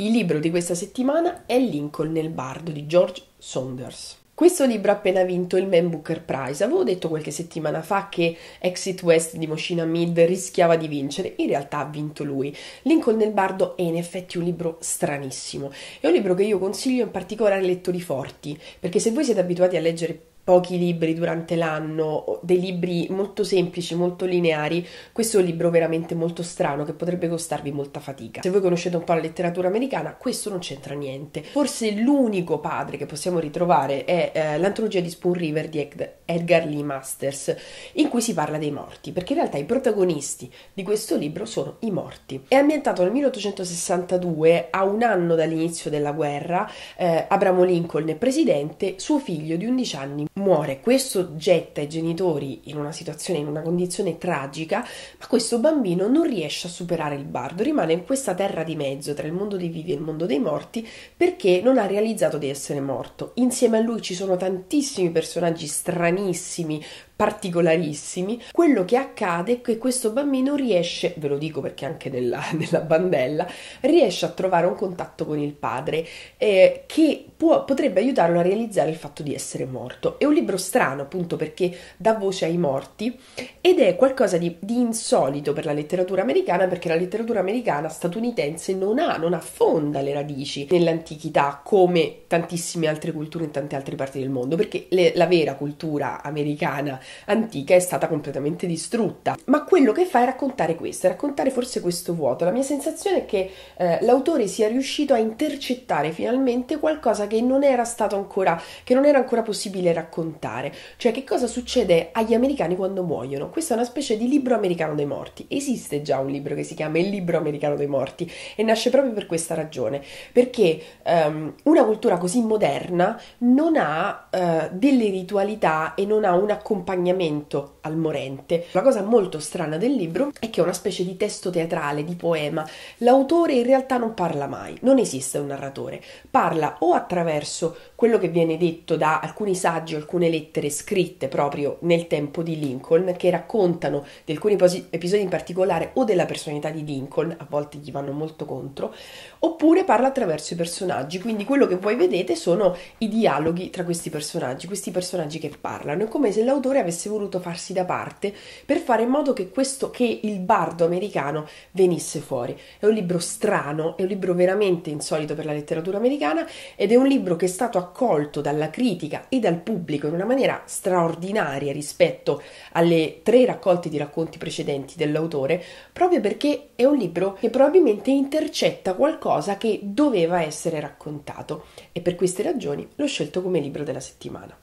Il libro di questa settimana è Lincoln nel bardo di George Saunders. Questo libro ha appena vinto il Man Booker Prize. Avevo detto qualche settimana fa che Exit West di Moshina Mid rischiava di vincere, in realtà ha vinto lui. Lincoln nel Bardo è in effetti un libro stranissimo. È un libro che io consiglio in particolare ai lettori forti, perché se voi siete abituati a leggere pochi libri durante l'anno, dei libri molto semplici, molto lineari, questo è un libro veramente molto strano che potrebbe costarvi molta fatica. Se voi conoscete un po' la letteratura americana, questo non c'entra niente. Forse l'unico padre che possiamo ritrovare è eh, l'antologia di Spoon River di Ed- Edgar Lee Masters, in cui si parla dei morti, perché in realtà i protagonisti di questo libro sono i morti. È ambientato nel 1862, a un anno dall'inizio della guerra, eh, Abramo Lincoln è presidente, suo figlio di 11 anni muore, questo getta i genitori in una situazione, in una condizione tragica, ma questo bambino non riesce a superare il bardo, rimane in questa terra di mezzo tra il mondo dei vivi e il mondo dei morti perché non ha realizzato di essere morto. Insieme a lui ci sono tantissimi personaggi stranissimi, particolarissimi, quello che accade è che questo bambino riesce, ve lo dico perché anche nella, nella bandella, riesce a trovare un contatto con il padre eh, che può, potrebbe aiutarlo a realizzare il fatto di essere morto. È un libro strano appunto perché dà voce ai morti ed è qualcosa di, di insolito per la letteratura americana perché la letteratura americana statunitense non ha, non affonda le radici nell'antichità come tantissime altre culture in tante altre parti del mondo perché le, la vera cultura americana antica è stata completamente distrutta. Ma quello che fa è raccontare questo, è raccontare forse questo vuoto. La mia sensazione è che eh, l'autore sia riuscito a intercettare finalmente qualcosa che non era stato ancora, che non era ancora possibile raccontare. Cioè che cosa succede agli americani quando muoiono? Questa è una specie di libro americano dei morti. Esiste già un libro che si chiama Il libro americano dei morti e nasce proprio per questa ragione, perché um, una cultura così moderna non ha uh, delle ritualità e non ha un accompagnamento accompagnamento al morente. La cosa molto strana del libro è che è una specie di testo teatrale, di poema. L'autore in realtà non parla mai, non esiste un narratore. Parla o attraverso quello che viene detto da alcuni saggi, alcune lettere scritte proprio nel tempo di Lincoln, che raccontano di alcuni episodi in particolare o della personalità di Lincoln, a volte gli vanno molto contro, oppure parla attraverso i personaggi. Quindi quello che voi vedete sono i dialoghi tra questi personaggi, questi personaggi che parlano. È come se l'autore avesse voluto farsi da parte per fare in modo che, questo, che il bardo americano venisse fuori. È un libro strano, è un libro veramente insolito per la letteratura americana ed è un libro che è stato accolto dalla critica e dal pubblico in una maniera straordinaria rispetto alle tre raccolte di racconti precedenti dell'autore, proprio perché è un libro che probabilmente intercetta qualcosa che doveva essere raccontato e per queste ragioni l'ho scelto come libro della settimana.